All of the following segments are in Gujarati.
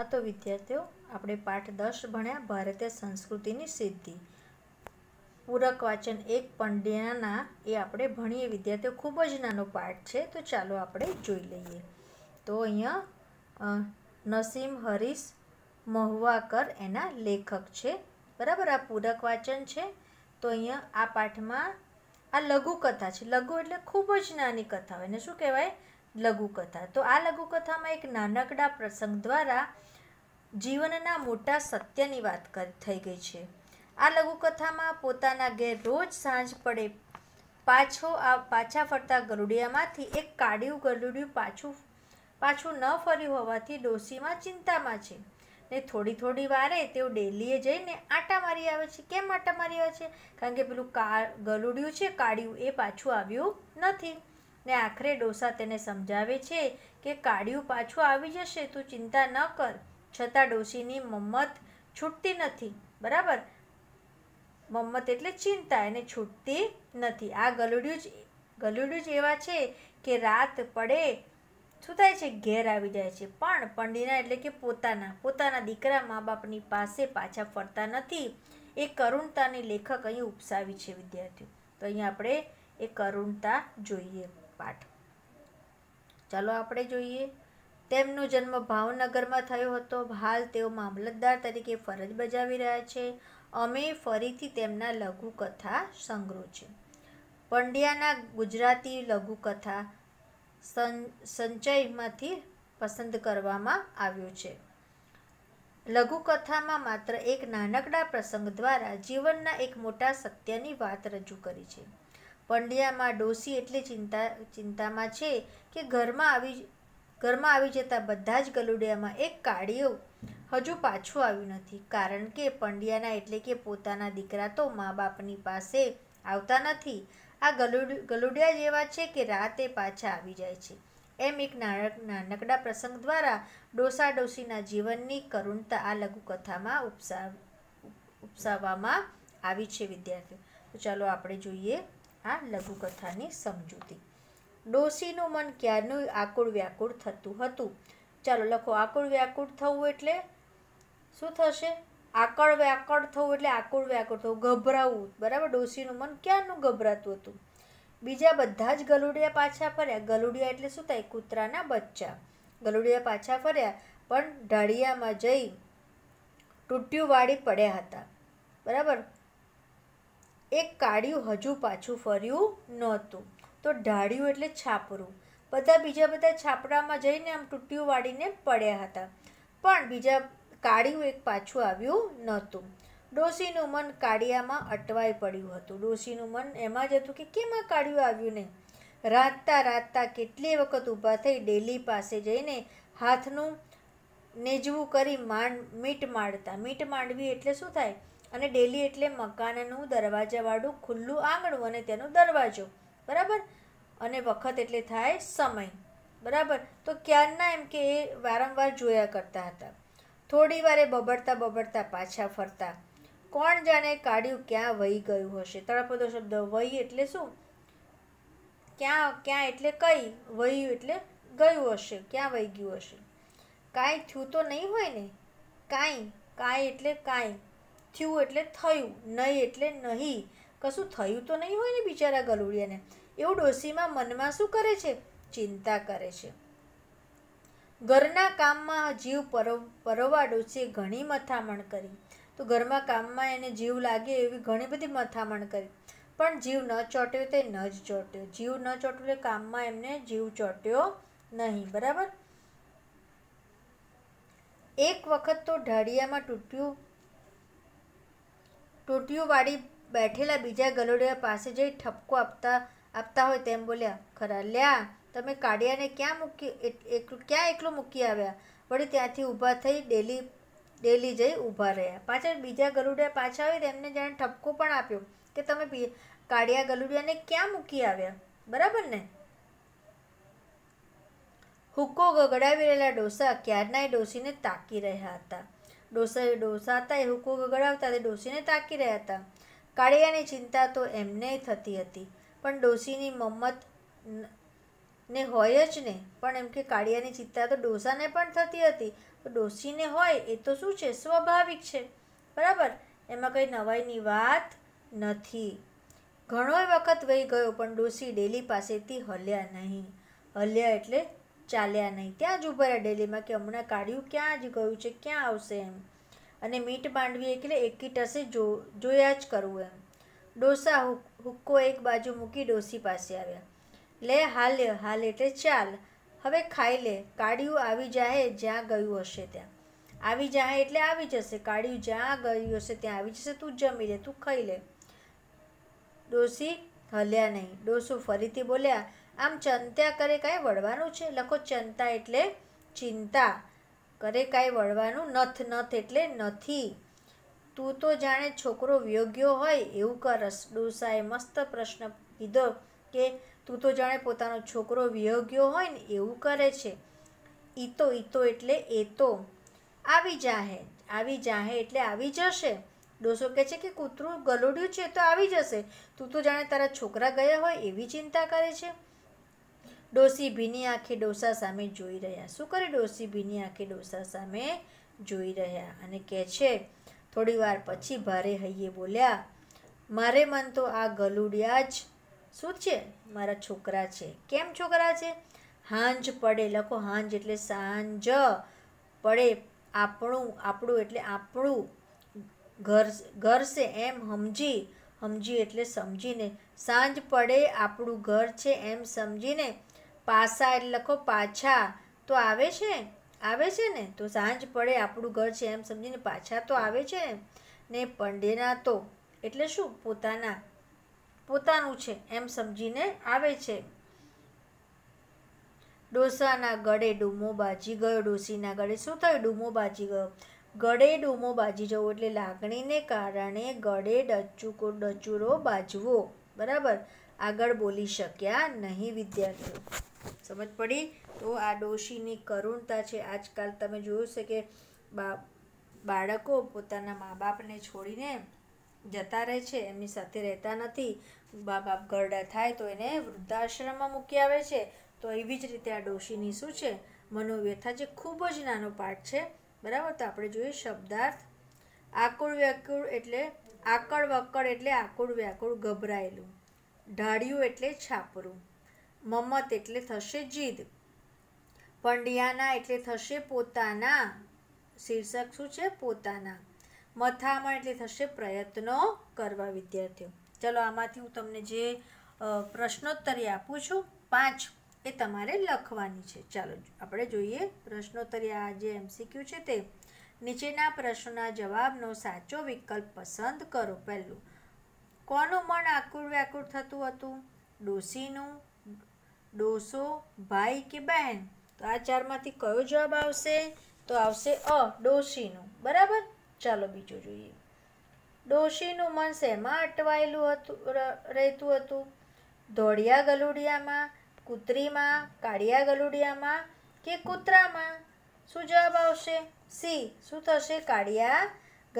હા તો વિદ્યાર્થીઓ આપણે પાઠ દસ ભણ્યા ભારતીય સંસ્કૃતિની સિદ્ધિ પૂરક વાચન એક પંડ્યાના એ આપણે ભણીએ વિદ્યાર્થીઓ ખૂબ જ નાનો પાઠ છે તો ચાલો આપણે જોઈ લઈએ તો અહીંયા નસીમ હરીશ મહુવાકર એના લેખક છે બરાબર આ પૂરક વાચન છે તો અહીંયા આ પાઠમાં આ લઘુકથા છે લઘુ એટલે ખૂબ જ નાની કથા હોય એને શું કહેવાય લઘુકથા તો આ લઘુકથામાં એક નાનકડા પ્રસંગ દ્વારા જીવનના મોટા સત્યની વાત થઈ ગઈ છે આ લઘુકથામાં પોતાના ઘેર રોજ સાંજ પડે પાછો આ પાછા ફરતા ગરુડિયામાંથી એક કાળિયું ગરુડિયું પાછું પાછું ન ફર્યું હોવાથી ડોસીમાં ચિંતામાં છે ને થોડી થોડી વારે તેઓ ડેલીએ જઈને આટા મારી આવે છે કેમ આટા મારી આવે છે કારણ કે પેલું કા ગલુડિયું છે કાળિયું એ પાછું આવ્યું નથી ને આખરે ડોસા તેને સમજાવે છે કે કાળિયું પાછું આવી જશે તું ચિંતા ન કર છતાં ડોશીની મમ્મત છૂટતી નથી બરાબર મમ્મત એટલે ચિંતા એને છૂટતી નથી આ ગલુડિયું જ ગલુડિયું જ એવા છે કે રાત પડે શું થાય છે ઘેર આવી જાય છે પણ પંડીના એટલે કે પોતાના પોતાના દીકરા મા બાપની પાસે પાછા ફરતા નથી એ કરુણતાની લેખક અહીં ઉપસાવી છે વિદ્યાર્થીઓ તો અહીં આપણે એ કરુણતા જોઈએ પાઠ ચાલો આપણે જોઈએ તેમનો જન્મ ભાવનગરમાં થયો હતો હાલ તેઓ મામલતદાર તરીકે ફરજ બજાવી રહ્યા છે અમે ફરીથી તેમના લઘુકથા સંગ્રહ છે પંડ્યાના ગુજરાતી લઘુકથા સંચયમાંથી પસંદ કરવામાં આવ્યો છે લઘુકથામાં માત્ર એક નાનકડા પ્રસંગ દ્વારા જીવનના એક મોટા સત્યની વાત રજૂ કરી છે પંડ્યામાં ડોસી એટલે ચિંતા ચિંતામાં છે કે ઘરમાં આવી ઘરમાં આવી જતા બધા જ ગલુડિયામાં એક કાળિયું હજુ પાછું આવ્યું નથી કારણ કે પંડ્યાના એટલે કે પોતાના દીકરા તો મા બાપની પાસે આવતા નથી આ ગલુડ ગલુડિયા જેવા છે કે રાતે પાછા આવી જાય છે એમ એક નાનકડા પ્રસંગ દ્વારા ડોસા ડોસીના જીવનની કરુણતા આ લઘુકથામાં ઉપસાવ ઉપસાવવામાં આવી છે વિદ્યાર્થીઓ તો ચાલો આપણે જોઈએ આ લઘુકથાની સમજૂતી ડોશીનું મન ક્યારનું આકુળ વ્યાકુળ થતું હતું ચાલો લખો આકુળ વ્યાકુળ થવું એટલે શું થશે આકળ વ્યાકળ થવું એટલે આકુળ વ્યાકુળ થવું ગભરાવું બરાબર ડોશીનું મન ક્યારનું ગભરાતું હતું બીજા બધા જ ગલુડિયા પાછા ફર્યા ગલુડિયા એટલે શું થાય કૂતરાના બચ્ચા ગલુડિયા પાછા ફર્યા પણ ઢાળિયામાં જઈ તૂટ્યું વાળી પડ્યા હતા બરાબર એક કાળિયું હજુ પાછું ફર્યું નહોતું તો ઢાળ્યું એટલે છાપરું બધા બીજા બધા છાપરામાં જઈને આમ તૂટ્યું વાળીને પડ્યા હતા પણ બીજા કાળિયું એક પાછું આવ્યું નહોતું ડોસીનું મન કાળિયામાં અટવાઈ પડ્યું હતું ડોસીનું મન એમાં જ હતું કે કેમ આ કાળિયું આવ્યું નહીં રાતતા રાતતા કેટલી વખત ઊભા થઈ ડેલી પાસે જઈને હાથનું નેજવું કરી માંડ મીટ માંડતા મીટ માંડવી એટલે શું થાય અને ડેલી એટલે મકાનનું દરવાજાવાળું ખુલ્લું આંગણું અને તેનો દરવાજો બરાબર અને વખત એટલે થાય સમય બરાબર તો ક્યારના એમ કે એ વારંવાર જોયા કરતા હતા થોડી વારે બબડતા બબડતા પાછા ફરતા કોણ જાણે કાઢ્યું ક્યાં વહી ગયું હશે તળપદો શબ્દ વહી એટલે શું ક્યાં ક્યાં એટલે કઈ વહ્યું એટલે ગયું હશે ક્યાં વહી ગયું હશે કાંઈ થયું તો નહીં હોય ને કાંઈ કાંઈ એટલે કાંઈ થયું એટલે થયું નહીં એટલે નહીં કશું થયું તો નહીં હોય ને બિચારા ગલુડિયાને એવું ડોશીમાં મનમાં શું કરે છે ચિંતા કરે છે ઘરના કામમાં જીવ પરો પરોવા ડોશીએ ઘણી મથામણ કરી તો ઘરમાં કામમાં એને જીવ લાગે એવી ઘણી બધી મથામણ કરી પણ જીવ ન ચોટ્યો તે ન જ ચોટ્યો જીવ ન ચોટ્યો એટલે કામમાં એમને જીવ ચોટ્યો નહીં બરાબર એક વખત તો ઢાળિયામાં તૂટ્યું તૂટ્યું વાળી બેઠેલા બીજા ગલોડિયા પાસે જઈ ઠપકો આપતા આપતા હોય તેમ બોલ્યા ખરા લ્યા તમે કાઢિયાને ક્યાં મૂકી ક્યાં એકલું મૂકી આવ્યા વળી ત્યાંથી ઊભા થઈ ડેલી ડેલી જઈ ઊભા રહ્યા પાછળ બીજા ગલુડિયા પાછા આવી તેમને જાણે ઠપકો પણ આપ્યો કે તમે કાઢિયા ગલુડિયાને ક્યાં મૂકી આવ્યા બરાબર ને હુક્કો ગગડાવી રહેલા ડોસા ક્યારનાય ડોસીને તાકી રહ્યા હતા ડોસા ડોસા હતા એ હુક્કો ગગડાવતા તે ડોસીને તાકી રહ્યા હતા કાળિયાની ચિંતા તો એમને થતી હતી પણ ડોસીની મમ્મત ને હોય જ ને પણ એમ કે કાળિયાની ચિંતા તો ડોસાને પણ થતી હતી તો ડોસીને હોય એ તો શું છે સ્વાભાવિક છે બરાબર એમાં કંઈ નવાઈની વાત નથી ઘણો વખત વહી ગયો પણ ડોસી ડેલી પાસેથી હલ્યા નહીં હલ્યા એટલે ચાલ્યા નહીં ત્યાં જ ઊભા રહ્યા ડેલીમાં કે હમણાં કાઢ્યું ક્યાં જ ગયું છે ક્યાં આવશે એમ અને મીઠ માંડવી એટલે એકીટસે જો જોયા જ કરવું એમ ડોસા હુક્કો એક બાજુ મૂકી ડોસી પાસે આવ્યા લે હાલ હાલ એટલે ચાલ હવે ખાઈ લે કાળિયું આવી જાહે જ્યાં ગયું હશે ત્યાં આવી જાહે એટલે આવી જશે કાળિયું જ્યાં ગયું હશે ત્યાં આવી જશે તું જમી લે તું ખાઈ લે ડોસી હલ્યા નહીં ડોસુ ફરીથી બોલ્યા આમ ચંત્યા કરે કાંઈ વળવાનું છે લખો ચંતા એટલે ચિંતા કરે કાંઈ વળવાનું નથ નથ એટલે નથી તું તો જાણે છોકરો યોગ્યો હોય એવું કરસ ડોસાએ મસ્ત પ્રશ્ન કીધો કે તું તો જાણે પોતાનો છોકરો વિયોગ્યો હોય ને એવું કરે છે ઈતો ઈતો એટલે એ તો આવી જાહે આવી જાહે એટલે આવી જશે ડોસો કહે છે કે કૂતરું ગલોડ્યું છે તો આવી જશે તું તો જાણે તારા છોકરા ગયા હોય એવી ચિંતા કરે છે ડોસી ભીની આંખે ડોસા સામે જોઈ રહ્યા શું કરે ડોસી ભીની આંખે ડોસા સામે જોઈ રહ્યા અને કહે છે થોડીવાર પછી ભારે હૈયે બોલ્યા મારે મન તો આ ગલુડિયા જ શું છે મારા છોકરા છે કેમ છોકરા છે હાંજ પડે લખો હાંજ એટલે સાંજ પડે આપણું આપણું એટલે આપણું ઘર ઘર છે એમ સમજી સમજી એટલે સમજીને સાંજ પડે આપણું ઘર છે એમ સમજીને પાસા એટલે લખો પાછા તો આવે છે આવે છે ને તો સાંજ પડે આપણું ઘર છે એમ સમજીને પાછા તો આવે છે ને પંડેના તો એટલે શું પોતાના પોતાનું છે એમ સમજીને આવે છે ડોસાના ગળે ડૂમો બાજી ગયો ડોસીના ગળે શું થયું ડૂમો બાજી ગયો ગળે ડૂમો બાજી જવો એટલે લાગણીને કારણે ગળે ડચુકો ડચુરો બાજવો બરાબર આગળ બોલી શક્યા નહીં વિદ્યાર્થીઓ સમજ પડી તો આ ડોશીની કરુણતા છે આજકાલ તમે જોયું છે કે બાળકો પોતાના મા બાપને છોડીને જતા રહે છે એમની સાથે રહેતા નથી મા બાપ ગરડા થાય તો એને વૃદ્ધાશ્રમમાં મૂકી આવે છે તો એવી જ રીતે આ ડોશીની શું છે મનોવ્યથા જે ખૂબ જ નાનો પાઠ છે બરાબર તો આપણે જોઈએ શબ્દાર્થ આકુળ વ્યાકુળ એટલે આકળ વકળ એટલે આકુળ વ્યાકુળ ગભરાયેલું ઢાળ્યું એટલે છાપરું મમત એટલે થશે જીદ પંડિયાના એટલે થશે પોતાના શીર્ષક શું છે પોતાના મથામણ એટલે થશે પ્રયત્નો કરવા વિદ્યાર્થીઓ ચલો આમાંથી હું તમને જે પ્રશ્નોત્તરી આપું છું પાંચ એ તમારે લખવાની છે ચાલો આપણે જોઈએ પ્રશ્નોત્તરી આ જે એમસીક્યુ છે તે નીચેના પ્રશ્નોના જવાબનો સાચો વિકલ્પ પસંદ કરો પહેલું કોનું મન આકુળ વ્યાકુળ થતું હતું ડોસીનું ડોસો ભાઈ કે બહેન તો આ ચારમાંથી કયો જવાબ આવશે તો આવશે અ ડોશીનું બરાબર ચાલો બીજું જોઈએ ડોશીનું મન શેમાં અટવાયેલું હતું રહેતું હતું ધોળિયા ગલુડિયામાં કૂતરીમાં કાળિયા ગલુડિયામાં કે કૂતરામાં શું જવાબ આવશે સી શું થશે કાળિયા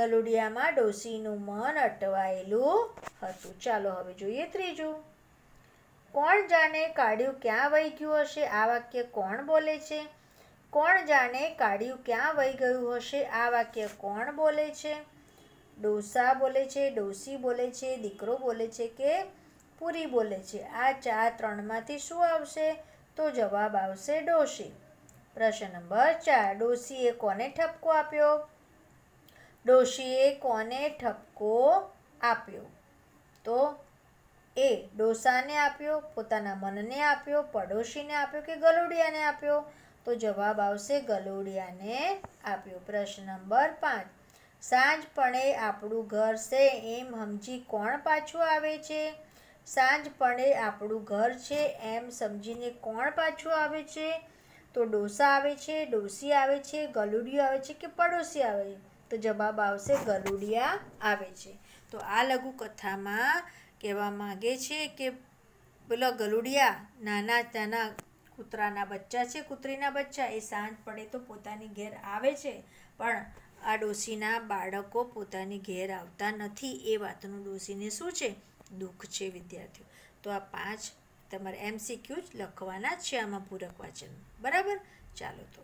ગલુડિયામાં ડોશીનું મન અટવાયેલું હતું ચાલો હવે જોઈએ ત્રીજું કોણ જાણે કાળિયું ક્યાં વહી ગયું હશે આ વાક્ય કોણ બોલે છે કોણ જાણે કાળિયું ક્યાં વહી ગયું હશે આ વાક્ય કોણ બોલે છે ડોસા બોલે છે ડોસી બોલે છે દીકરો બોલે છે કે પૂરી બોલે છે આ ચાર ત્રણમાંથી શું આવશે તો જવાબ આવશે ડોસી પ્રશ્ન નંબર ચાર ડોસીએ કોને ઠપકો આપ્યો ડોશીએ કોને ઠપકો આપ્યો તો એ ડોસાને આપ્યો પોતાના મનને આપ્યો પડોશીને આપ્યો કે ગલુડિયાને આપ્યો તો જવાબ આવશે ગલુડિયાને આપ્યો પ્રશ્ન નંબર પાંચ સાંજપણે આપણું ઘર છે એમ સમજી કોણ પાછું આવે છે સાંજપણે આપણું ઘર છે એમ સમજીને કોણ પાછું આવે છે તો ડોસા આવે છે ડોસી આવે છે ગલુડિયો આવે છે કે પડોશી આવે છે તો જવાબ આવશે ગલુડિયા આવે છે તો આ લઘુકથામાં કહેવા માગે છે કે પેલા ગલુડિયા નાના નાના કૂતરાના બચ્ચા છે કૂતરીના બચ્ચા એ સાંજ પડે તો પોતાની ઘેર આવે છે પણ આ ડોશીના બાળકો પોતાની ઘેર આવતા નથી એ વાતનું ડોશીને શું છે દુઃખ છે વિદ્યાર્થીઓ તો આ પાંચ તમારે એમસીક્યુ જ લખવાના છે આમાં પૂરક વાંચન બરાબર ચાલો તો